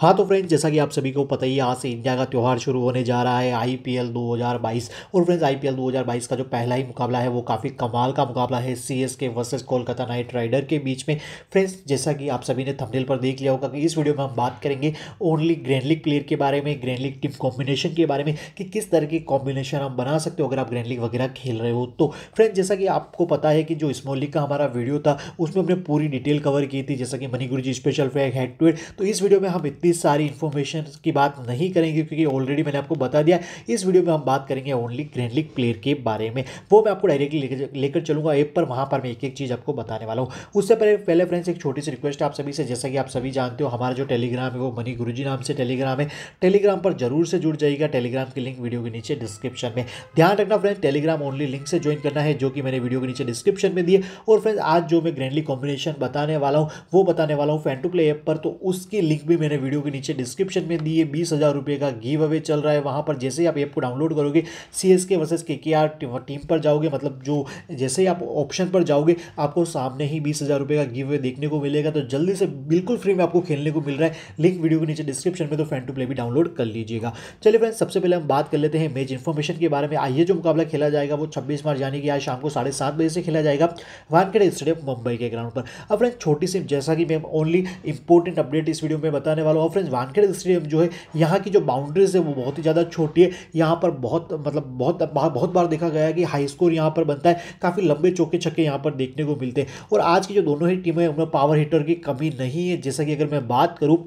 हाँ तो फ्रेंड्स जैसा कि आप सभी को पता ही है आज से इंडिया का त्यौहार शुरू होने जा रहा है आईपीएल 2022 और फ्रेंड्स आईपीएल 2022 का जो पहला ही मुकाबला है वो काफ़ी कमाल का मुकाबला है CSK versus Kolkata Knight Rider के बीच में फ्रेंड्स जैसा कि आप सभी ने थंबनेल पर देख लिया होगा कि इस वीडियो में हम बात करेंगे ओनली ग्रैंड लीग प्लेयर के बारे में ग्रैंड लीग टीम कॉम्बिनेशन के बारे में कि किस तरह की कॉम्बिनेशन हम बना सकते हो अगर आप ग्रैंड लीग वगैरह खेल रहे हो तो फ्रेंड्स जैसा कि आपको पता है कि जो स्मॉल लीग का हमारा वीडियो था उसमें हमने पूरी डिटेल कवर की थी जैसा कि मनी गुरु जी स्पेशल फैक हेड टू हेड तो इस वीडियो में हम इतनी इतनी सारी इन्फॉर्मेशन की बात नहीं करेंगे क्योंकि ऑलरेडी मैंने आपको बता दिया इस वीडियो में हम बात करेंगे ओनली ग्रैंड लीग प्लेयर के बारे में वो मैं आपको डायरेक्टली लेकर चलूंगा एप पर वहाँ पर मैं एक एक चीज़ आपको बताने वाला हूँ उससे पहले पहले फ्रेंड्स एक छोटी सी रिक्वेस्ट आप सभी से जैसा कि आप सभी जानते हो हमारा जो टेलीग्राम है वो मनी गुरु नाम से टेलीग्राम है टेलीग्राम पर जरूर से जुड़ जाइएगा टेलीग्राम की लिंक वीडियो के नीचे डिस्क्रिप्शन में ध्यान रखना फ्रेंड टेलीग्राम ओनली लिंक से ज्वाइन करना है जो कि मैंने वीडियो के नीचे डिस्क्रिप्शन में दिए और फ्रेंड्स आज जो मैं ग्रैंडली कॉम्बिनेशन बताने वाला हूँ वो बताने वाला हूँ फैन टू प्ले ऐप पर तो उसकी लिंक भी मैंने वीडियो वीडियो के नीचे डिस्क्रिप्शन में दिए बीस हज़ार रुपये का गिव अवे चल रहा है वहाँ पर जैसे ही आप ऐप को डाउनलोड करोगे सी एस के वर्सेज के के आर टीम पर जाओगे मतलब जो जैसे ही आप ऑप्शन पर जाओगे आपको सामने ही बीस हज़ार रुपये का गिव अवे देखने को मिलेगा तो जल्दी से बिल्कुल फ्री में आपको खेलने को मिल रहा है लिंक वीडियो के नीचे डिस्क्रिप्शन में तो फैन टू प्ले भी डाउनलोड कर लीजिएगा चलिए फ्रेंड सबसे पहले हम बात कर लेते हैं मेज इन्फॉर्मेशन के बारे में आइए जो मुकाबला खेला जाएगा वो छब्बीस मार्च यानी कि आज शाम को साढ़े सात बजे से खेला जाएगा वानखेड़े स्टेडियम मुंबई के ग्राउंड पर अब फ्रेंड छोटी सी जैसा कि मैं ओनली इंपॉर्टेंट अपडेट इस वीडियो में बताने वाला हूँ बताऊँ फ्रेंड्स वानखेड़े स्टेडियम जो है यहाँ की जो बाउंड्रीज है वो बहुत ही ज़्यादा छोटी है यहाँ पर बहुत मतलब बहुत बहुत बार देखा गया है कि हाई स्कोर यहाँ पर बनता है काफ़ी लंबे चौके छक्के यहाँ पर देखने को मिलते हैं और आज की जो दोनों ही टीमें हैं उनमें पावर हीटर की कमी नहीं है जैसा कि अगर मैं बात करूँ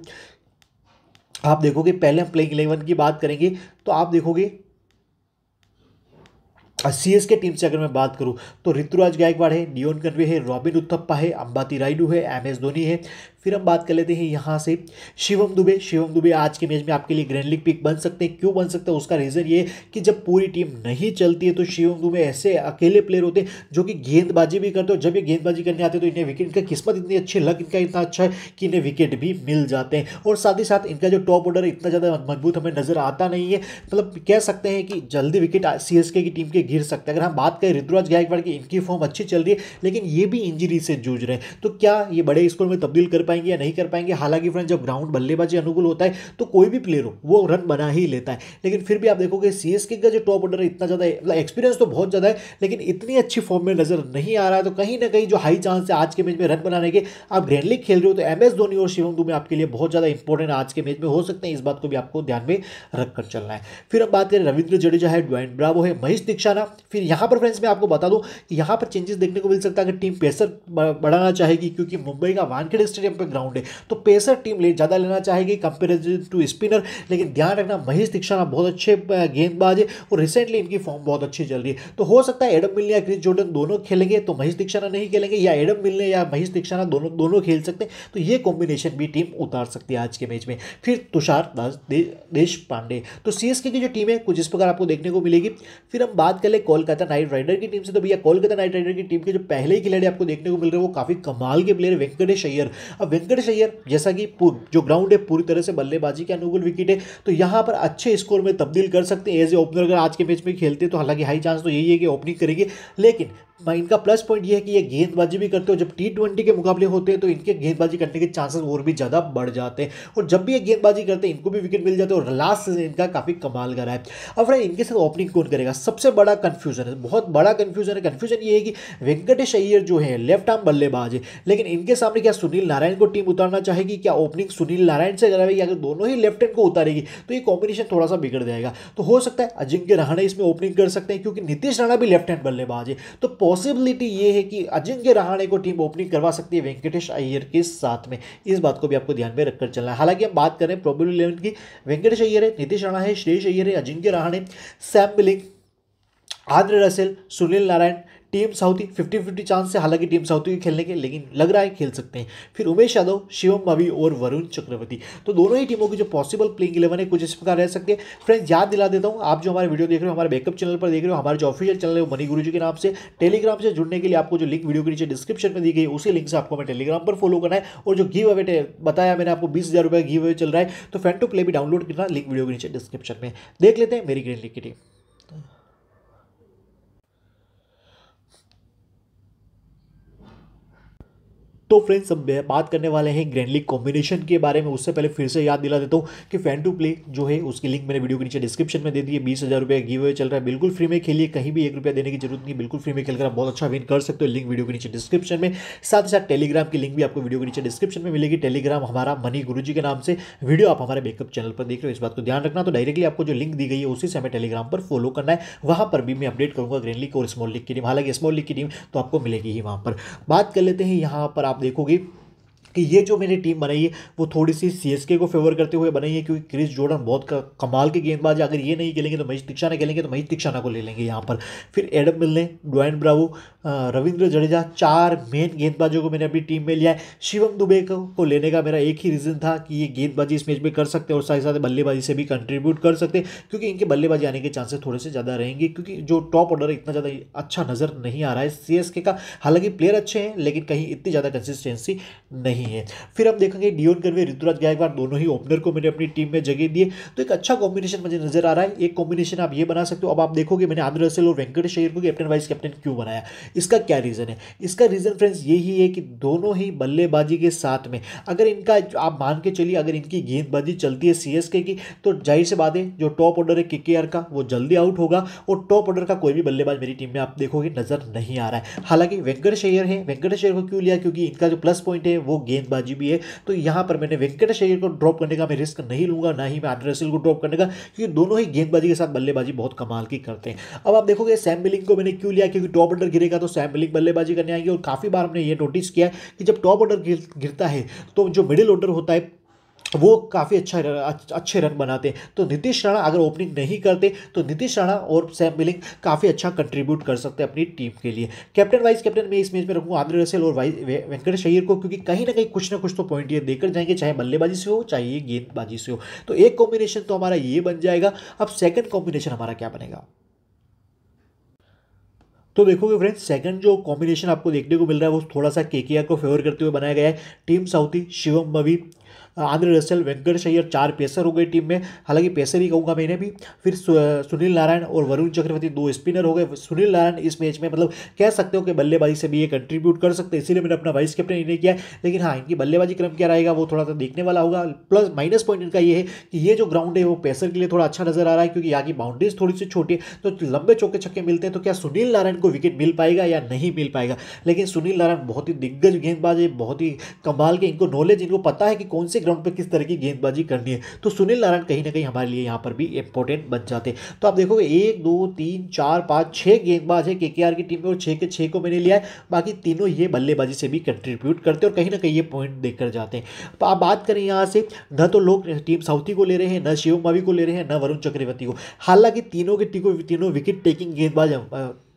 आप देखोगे पहले हम प्लेइंग इलेवन की बात करेंगे तो आप देखोगे सी एस के टीम से अगर मैं बात करूं तो ऋतुराज गायकवाड़ है नियोन कन्वे है रॉबिन उत्थप्पा है अंबाती राइडू है एम एस धोनी है फिर हम बात कर लेते हैं यहाँ से शिवम दुबे शिवम दुबे आज के मैच में आपके लिए ग्रैंड लीग पिक बन सकते हैं क्यों बन सकता है उसका रीज़न ये कि जब पूरी टीम नहीं चलती है तो शिवम दुबे ऐसे अकेले प्लेयर होते हैं जो कि गेंदबाजी भी करते हो जब ये गेंदबाजी करने आते हैं तो इन्हें विकेट इनका किस्मत इतनी अच्छी लग इनका इतना अच्छा है कि इन्हें विकेट भी मिल जाते हैं और साथ ही साथ इनका जो टॉप ऑर्डर है इतना ज़्यादा मजबूत हमें नज़र आता नहीं है मतलब कह सकते हैं कि जल्दी विकेट सी की टीम के घिर सकते हैं अगर हम बात करें ऋतुराज गायकवाड़ की इनकी फॉर्म अच्छी चल रही है लेकिन ये भी इंजरी से जूझ रहे हैं तो क्या ये बड़े स्कोर में तब्दील कर पाएंगे या नहीं कर पाएंगे हालांकि फ्रेंड जब ग्राउंड बल्लेबाजी अनुकूल होता है तो कोई भी प्लेयर हो वो रन बना ही लेता है लेकिन फिर भी आप देखोगे सी का जो टॉप ऑर्डर है इतना ज़्यादा मतलब एक्सपीरियंस तो बहुत ज़्यादा है लेकिन इतनी अच्छी फॉर्म में नजर नहीं आ रहा है तो कहीं ना कहीं जो हाई चांस है आज के मैच में रन बनाने के आप ग्रैंड लीग खेल रहे हो तो एम एस धोनी और शिवम दुबे आपके लिए बहुत ज़्यादा इंपॉर्टेंट आज के मैच में हो सकते हैं इस बात को भी आपको ध्यान में रखकर चलना है फिर हम बात करें रविंद्र जडेजा है ड्वाइन ब्रावो है महेश दीक्षा जाएगा फिर यहाँ पर फ्रेंड्स मैं आपको बता दूँ कि यहाँ पर चेंजेस देखने को मिल सकता है अगर टीम पेसर बढ़ाना चाहेगी क्योंकि मुंबई का वानखेड़े स्टेडियम पर ग्राउंड है तो पेसर टीम ले ज़्यादा लेना चाहेगी कंपेरिजन टू स्पिनर लेकिन ध्यान रखना महेश दीक्षाना बहुत अच्छे गेंदबाज है और रिसेंटली इनकी फॉर्म बहुत अच्छी चल रही है तो हो सकता है एडम मिलने या क्रिस जोर्डन दोनों खेलेंगे तो महेश दीक्षाना नहीं खेलेंगे या एडम मिलने या महेश दीक्षाना दोनों दोनों खेल सकते हैं तो ये कॉम्बिनेशन भी टीम उतार सकती है आज के मैच में फिर तुषार दास देश पांडे तो सीएसके की जो टीम है कुछ इस प्रकार आपको देखने को मिलेगी फिर हम बात कर खेले कोलकाता नाइट राइडर की टीम से तो भैया कोलकाता नाइट राइडर की टीम के जो पहले ही खिलाड़ी आपको देखने को मिल रहे हैं वो काफ़ी कमाल के प्लेयर वेंकटेश अय्यर अब वेंकटेश अय्यर जैसा कि जो ग्राउंड है पूरी तरह से बल्लेबाजी के अनुकूल विकेट है तो यहां पर अच्छे स्कोर में तब्दील कर सकते हैं एज ए ओपनर अगर आज के मैच में खेलते तो हालांकि हाई चांस तो यही है कि ओपनिंग करेंगे लेकिन इनका प्लस पॉइंट ये है कि ये गेंदबाजी भी करते हो जब टी ट्वेंटी के मुकाबले होते हैं तो इनके गेंदबाजी करने के चांसेस और भी ज़्यादा बढ़ जाते हैं और जब भी ये गेंदबाजी करते हैं इनको भी विकेट मिल जाते हैं और लास्ट सीजन इनका काफ़ी कमाल करा है अब फ्रेंड इनके साथ ओपनिंग कौन करेगा सबसे बड़ा कन्फ्यूजन है बहुत बड़ा कन्फ्यूजन है कन्फ्यूजन ये है कि वेंकटेश अय्यर जो है लेफ्ट आर्म बल्लेबाज है लेकिन इनके सामने क्या सुनील नारायण को टीम उतारना चाहेगी क्या ओपनिंग सुनील नारायण से कराएगी अगर दोनों ही लेफ्ट हैंड को उतारेगी तो ये कॉम्बिनेशन थोड़ा सा बिगड़ जाएगा तो हो सकता है अजिंक्य रहाणे इसमें ओपनिंग कर सकते हैं क्योंकि नीतीश राणा भी लेफ्ट हैंड बल्लेबाज है तो पॉसिबिलिटी ये है कि अजिंक्य रहाणे को टीम ओपनिंग करवा सकती है वेंकटेश अय्यर के साथ में इस बात को भी आपको ध्यान में रखकर चलना है हालांकि हम बात करें प्रोबेबल इलेवन की वेंकटेश अय्यर है नीतीश राणा है श्रेयस अय्यर है Ajinkya Rahane Sam Billing Andre Russell Sunil Narine Tim Southee fifty fifty chance है हालांकि टीम साउथी के खेलने के लेकिन लग रहा है खेल सकते हैं फिर उमेश यादव शिवम मवी और वरुण चक्रवर्ती तो दोनों ही टीमों की जो पॉसिबल प्लेइंग इलेवन है कुछ इस प्रकार रह सकते हैं फ्रेंड्स याद दिला देता हूँ आप जो हमारे वीडियो देख रहे हो हमारे बैकअप चैनल पर देख रहे हो हमारे जो ऑफिशियल चैनल है वो मनी गुरु जी के नाम से टेलीग्राम से जुड़ने के लिए आपको जो लिंक वीडियो के नीचे डिस्क्रिप्शन में दी गई उसी लिंक से आपको हमें टेलीग्राम पर फॉलो करना है और जो गिव है बताया मैंने आपको बीस हज़ार रुपये गिव अवे चल रहा है तो फ्रेंड टू प्ले भी डाउनलोड करना लिंक वीडियो के नीचे डिस्क्रिप्शन में देख लेते हैं मेरी ग्रीन लिख की टीम तो फ्रेंड्स अब बात करने वाले हैं ग्रैंड लीग कॉम्बिनेशन के बारे में उससे पहले फिर से याद दिला देता हूँ कि फैन टू प्ले जो है उसकी लिंक मैंने वीडियो के नीचे डिस्क्रिप्शन में दे दी है बीस हज़ार रुपये गिव अवे चल रहा है बिल्कुल फ्री में खेलिए कहीं भी एक रुपया देने की जरूरत नहीं बिल्कुल फ्री में खेलकर आप बहुत अच्छा विन कर सकते हो लिंक वीडियो के नीचे डिस्क्रिप्शन में साथ ही साथ टेलीग्राम की लिंक भी आपको वीडियो के नीचे डिस्क्रिप्शन में मिलेगी टेलीग्राम हमारा मनी गुरु के नाम से वीडियो आप हमारे बेकअप चैनल पर देख रहे हो इस बात को ध्यान रखना तो डायरेक्टली आपको जो लिंक दी गई है उसी से हमें टेलीग्राम पर फॉलो करना है वहाँ पर भी मैं अपडेट करूँगा ग्रैंड लीग और स्मॉल लीग की टीम हालांकि स्मॉल लीग की टीम तो आपको मिलेगी ही वहाँ पर बात कर लेते हैं यहाँ पर आप देखोगे कि ये जो मेरी टीम बनाई है वो थोड़ी सी के को फेवर करते हुए बनाई है क्योंकि क्रिस जोर्डन बहुत कमाल के गेंदबाज है अगर ये नहीं खेलेंगे तो महेश दीक्षाना खेलेंगे तो महेश दीक्षाना को ले लेंगे यहाँ पर फिर एडम मिलने डोन ब्रावो रविंद्र जडेजा चार मेन गेंदबाजों को मैंने अपनी टीम में लिया है शिवम दुबे को लेने का मेरा एक ही रीज़न था कि ये गेंदबाजी इस मैच में कर सकते हैं और साथ ही साथ बल्लेबाजी से भी कंट्रीब्यूट कर सकते क्योंकि इनके बल्लेबाजी आने के चांसेस थोड़े से ज़्यादा रहेंगे क्योंकि जो टॉप ऑर्डर इतना ज़्यादा अच्छा नज़र नहीं आ रहा है सी का हालांकि प्लेयर अच्छे हैं लेकिन कहीं इतनी ज़्यादा कंसिस्टेंसी नहीं नहीं है फिर हम देखेंगे डियोन गर्वे ऋतुराज गायकवाड़ दोनों ही ओपनर को मैंने अपनी टीम में जगह दिए तो एक अच्छा कॉम्बिनेशन मुझे नजर आ रहा है एक कॉम्बिनेशन आप ये बना सकते हो अब आप देखोगे मैंने आंध्र रसल और वेंकटेश अयर को कैप्टन वाइस कैप्टन क्यों बनाया इसका क्या रीज़न है इसका रीज़न फ्रेंड्स यही है कि दोनों ही बल्लेबाजी के साथ में अगर इनका आप मान के चलिए अगर इनकी गेंदबाजी चलती है सी की तो जाहिर से बात है जो टॉप ऑर्डर है के का वो जल्दी आउट होगा और टॉप ऑर्डर का कोई भी बल्लेबाज मेरी टीम में आप देखोगे नज़र नहीं आ रहा है हालांकि वेंकटेश अयर है वेंकटेश अयर को क्यों लिया क्योंकि इनका जो प्लस पॉइंट है वो गेंदबाजी भी है तो यहाँ पर मैंने वेंकटेश अय्यर को ड्रॉप करने का मैं रिस्क नहीं लूंगा ना ही मैं सिल को ड्रॉप करने का क्योंकि दोनों ही गेंदबाजी के साथ बल्लेबाजी बहुत कमाल की करते हैं अब आप देखोगे सैम बिलिंग को मैंने क्यों लिया क्योंकि टॉप ऑर्डर गिरेगा तो सैम बिलिंग बल्लेबाजी करने आएंगे और काफ़ी बार हमने ये नोटिस किया कि जब टॉप ऑर्डर गिरता है तो जो मिडिल ऑर्डर होता है वो काफ़ी अच्छा अच्छे रन बनाते हैं तो नीतीश राणा अगर ओपनिंग नहीं करते तो नीतीश राणा और सैम मिलिंग काफ़ी अच्छा कंट्रीब्यूट कर सकते हैं अपनी टीम के लिए कैप्टन वाइस कैप्टन मैं इस मैच में रखूँ आंद्रे रसेल और वाइस वेंकटेश अय्यर को क्योंकि कहीं ना कहीं कुछ ना कुछ तो पॉइंट ये देकर जाएंगे चाहे बल्लेबाजी से हो चाहे गेंदबाजी से हो तो एक कॉम्बिनेशन तो हमारा ये बन जाएगा अब सेकेंड कॉम्बिनेशन हमारा क्या बनेगा तो देखोगे फ्रेंड्स सेकंड जो कॉम्बिनेशन आपको देखने को मिल रहा है वो थोड़ा सा केकेआर को फेवर करते हुए बनाया गया है Tim Southee Shivam Mavi Andre Russell Venkatesh Iyer चार पेसर हो गए टीम में हालांकि पेसर ही कहूँगा मैंने भी फिर सुनील नारायण और वरुण चक्रवर्ती दो स्पिनर हो गए सुनील नारायण इस मैच में मतलब कह सकते हो कि बल्लेबाजी से भी ये कंट्रीब्यूट कर सकते हैं इसीलिए मैंने अपना वाइस कैप्टन इन्हें किया लेकिन हाँ इनकी बल्लेबाजी क्रम क्या रहेगा वो थोड़ा सा देखने वाला होगा प्लस माइनस पॉइंट इनका ये है कि ये जो ग्राउंड है वो पेसर के लिए थोड़ा अच्छा नजर आ रहा है क्योंकि यहाँ की बाउंड्रीज थोड़ी सी छोटी है तो लंबे चौके छक्के मिलते हैं तो क्या सुनील नारायण को विकेट मिल पाएगा या नहीं मिल पाएगा लेकिन सुनील नारायण बहुत ही दिग्गज गेंदबाज है बहुत ही कमाल के इनको नॉलेज इनको पता है कि कौन से ग्राउंड पर किस तरह की गेंदबाजी करनी है तो सुनील नारायण कहीं ना कहीं हमारे लिए यहाँ पर भी इंपॉर्टेंट बन जाते तो आप देखोगे एक दो तीन चार पाँच छः गेंदबाज है के की टीम में और छः के छः को मैंने लिया है बाकी तीनों ये बल्लेबाजी से भी कंट्रीब्यूट करते और कहीं ना कहीं ये पॉइंट देकर जाते हैं तो आप बात करें यहाँ से न तो लोग टीम साउथी को ले रहे हैं न शिव मावी को ले रहे हैं न वरुण चक्रवर्ती को हालांकि तीनों के तीनों विकेट टेकिंग गेंदबाज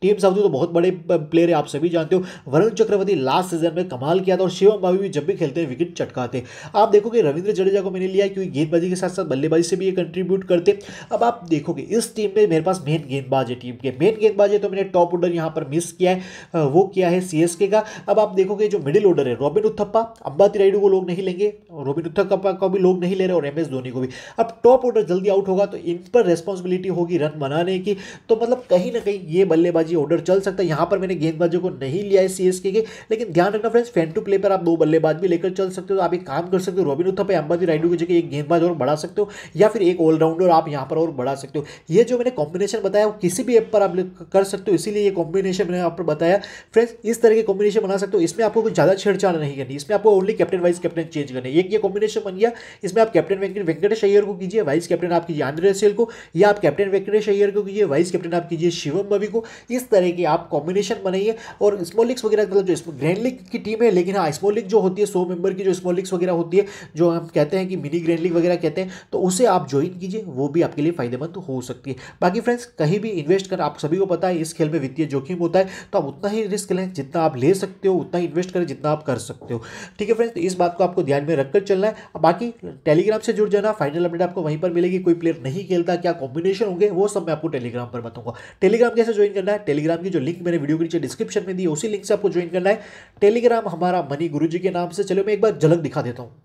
टीम साउदी तो बहुत बड़े प्लेयर है आप सभी जानते हो वरुण चक्रवर्ती लास्ट सीजन में कमाल किया था और शिवम भावी भी जब भी खेलते हैं विकेट चटकाते आप देखोगे रविंद्र जडेजा को मैंने लिया क्योंकि गेंदबाजी के साथ साथ बल्लेबाजी से भी ये कंट्रीब्यूट करते अब आप देखोगे इस टीम में मेरे पास मेन गेंदबाज है टीम के मेन गेंदबाज है तो मैंने टॉप ऑर्डर यहाँ पर मिस किया है वो किया है सी का अब आप देखोगे जो मिडिल ऑर्डर है रॉबिन उत्थप्पा अब्बा तिराइडू को लोग नहीं लेंगे रॉबिन उत्थप्पा को भी लोग नहीं ले रहे और एम धोनी को भी अब टॉप ऑर्डर जल्दी आउट होगा तो इन पर रेस्पॉन्सिबिलिटी होगी रन बनाने की तो मतलब कहीं ना कहीं ये बल्लेबाजी ये ऑर्डर चल सकता है यहाँ पर मैंने गेंदबाजों को नहीं लिया है सी एस के लेकिन ध्यान रखना फ्रेंड्स फैन टू प्ले पर आप दो बल्लेबाज भी लेकर चल सकते हो तो आप एक काम कर सकते हो रॉबिन उत्थप अंबाजी राइडू की जगह एक गेंदबाज और बढ़ा सकते हो या फिर एक ऑलराउंडर आप यहाँ पर और बढ़ा सकते हो ये जो मैंने कॉम्बिनेशन बताया वो किसी भी ऐप पर आप कर सकते हो इसीलिए ये कॉम्बिनेशन मैंने आप बताया फ्रेंड्स इस तरह के कॉम्बिनेशन बना सकते हो इसमें आपको कुछ ज़्यादा छेड़छाड़ नहीं करनी इसमें आपको only captain vice captain change करने एक ये कॉम्बिनेशन बन गया इसमें आप कैप्टन वेंकटेश अयर को कीजिए वाइस कैप्टन आप कीजिए आंद्रे को या आप कैप्टन वेंकटेश अयर को कीजिए वाइस कैप्टन आप कीजिए शिवम बवी को इस इस तरह की आप कॉम्बिनेशन बनाइए और स्मोलिक्स वगैरह मतलब जो ग्रैंड लीग की टीम है लेकिन हाँ स्मोलिक जो होती है सौ मेंबर की जो स्मोलिक्स वगैरह होती है जो हम कहते हैं कि मिनी ग्रैंड लीग वगैरह कहते हैं तो उसे आप ज्वाइन कीजिए वो भी आपके लिए फायदेमंद हो सकती है बाकी फ्रेंड्स कहीं भी इन्वेस्ट कर आप सभी को पता है इस खेल में वित्तीय जोखिम होता है तो आप उतना ही रिस्क लें जितना आप ले सकते हो उतना ही इन्वेस्ट करें जितना आप कर सकते हो ठीक है फ्रेंड्स तो इस बात को आपको ध्यान में रखकर चलना है बाकी टेलीग्राम से जुड़ जाना फाइनल अपडेट आपको वहीं पर मिलेगी कोई प्लेयर नहीं खेलता क्या कॉम्बिनेशन होंगे वो सब मैं आपको टेलीग्राम पर बताऊंगा टेलीग्राम कैसे ज्वाइन करना है टेलीग्राम की जो लिंक मेरे वीडियो के नीचे डिस्क्रिप्शन में दी उसी लिंक से आपको ज्वाइन करना है टेलीग्राम हमारा मनी गुरु जी के नाम से चलो मैं एक बार झलक दिखा देता हूँ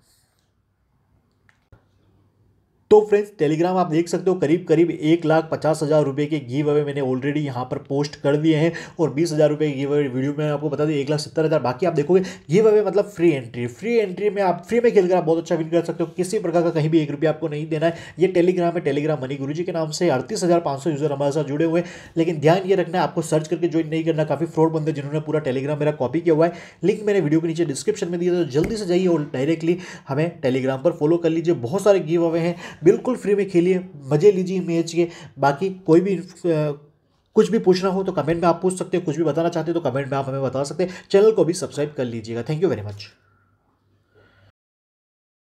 तो फ्रेंड्स टेलीग्राम आप देख सकते हो करीब करीब एक लाख पचास हज़ार रुपये के गिव अवे मैंने ऑलरेडी यहाँ पर पोस्ट कर दिए हैं और बीस हज़ार रुपये गिव अवे वीडियो में आपको बता दें एक लाख सत्तर हज़ार बाकी आप देखोगे गिव अवे मतलब फ्री एंट्री फ्री एंट्री में आप फ्री में खेलकर आप बहुत अच्छा विन कर सकते हो किसी प्रकार का कहीं भी एक रुपया आपको नहीं देना है ये टेलीग्राम है टेलीग्राम मनी गुरु के नाम से अड़तीस यूज़र हमारे साथ जुड़े हुए हैं लेकिन ध्यान ये रखना है आपको सर्च करके ज्वाइन नहीं करना काफ़ी फ्रॉड बंदे जिन्होंने पूरा टेलीग्राम मेरा कॉपी किया हुआ है लिंक मैंने वीडियो के नीचे डिस्क्रिप्शन में दिया तो जल्दी से जाइए और डायरेक्टली हमें टेलीग्राम पर फॉलो कर लीजिए बहुत सारे गिव अवे हैं बिल्कुल फ्री में खेलिए मज़े लीजिए मैच के बाकी कोई भी कुछ भी पूछना हो तो कमेंट में आप पूछ सकते हो कुछ भी बताना चाहते हो तो कमेंट में आप हमें बता सकते हैं चैनल को भी सब्सक्राइब कर लीजिएगा थैंक यू वेरी मच